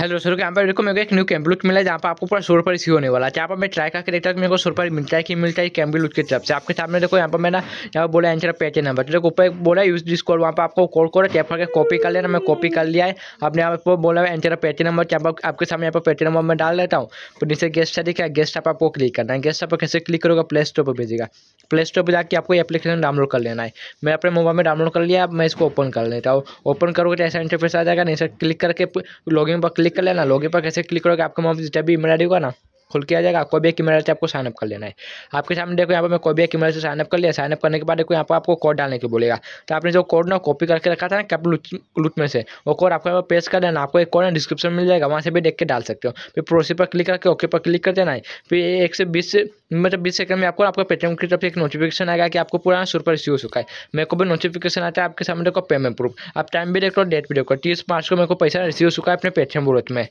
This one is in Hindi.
हेलो सर के यहाँ पर देखो मेरे को एक न्यू कैम्बल मिला है जहाँ पर आपको पूरा सोर पर इसी होने वाला है यहाँ पर मैं ट्राई करके देखता हूँ मेरे को सोर पर मिलता है कि मिलता है कैम्बल की तरफ से आपके सामने देखो यहाँ पर मैंने यहाँ पर बोला एंसर पेटी नंबर तो देखो ऊपर बोला यूज दिस कॉल वहाँ पर आपको कॉल करो टैप करके कॉपी कर लेना मैं कॉपी कर लिया है आपने यहाँ पर बोला है एंसर पैटर्न नंबर यहाँ पर आपके सामने यहाँ पर पेटी नंबर मैं डाल देता हूँ तो नीचे गेस्ट है देखा गेस्ट आप आपको क्लिक करना है गेस्ट आप कैसे क्लिक करोगे प्ले स्टोर पर भेजेगा प्ले स्टोर पर जाकर आपको एप्लीकेशन डाउनलोड कर लेना है मैं अपने मोबाइल में डाउनलोड कर लिया मैं इसको ओपन कर लेता हूँ ओपन करोगे तो ऐसा इंटरफेस आ जाएगा नहीं सर तो क्लिक करके लॉगिन पर क्लिक क्लिक कर लेना लोगे पर कैसे क्लिक करोगे आपको मोबाइल जब भी मिला होगा ना खुल के आ जाएगा कोबिया की मेरा से आपको साइनअप कर लेना है आपके सामने देखो यहाँ पर मैं कोबिया की मेरा से साइनअप कर लिया साइनअप करने के बाद देखो यहाँ पर आपको कोड डालने के बोलेगा तो आपने जो कोड ना कॉपी करके रखा था ना कैप लूट में से वो कोड आपको यहाँ पर पेश कर देना आपको एक कोड ना डिस्क्रिप्शन मिल जाएगा वहाँ से भी देख के डाल सकते हो फिर प्रोसी पर क्लिक करके ओके पर क्लिक कर देना है फिर एक से बीस मतलब बीस सेकंड में आपको आपको पेटीएम की तरफ एक नोटिफिकेशन आएगा कि आपको पूरा सौ रुपये रिसीव हो चुका है मेरे को भी नोटिफिकेशन आता है आपके सामने देखो पेमेंट प्रूफ आप टाइम भी देखो डेट भी देखो तीस मार्च को मेरे को पैसा रिसीव हो चुका है अपने पेटीएम वोट में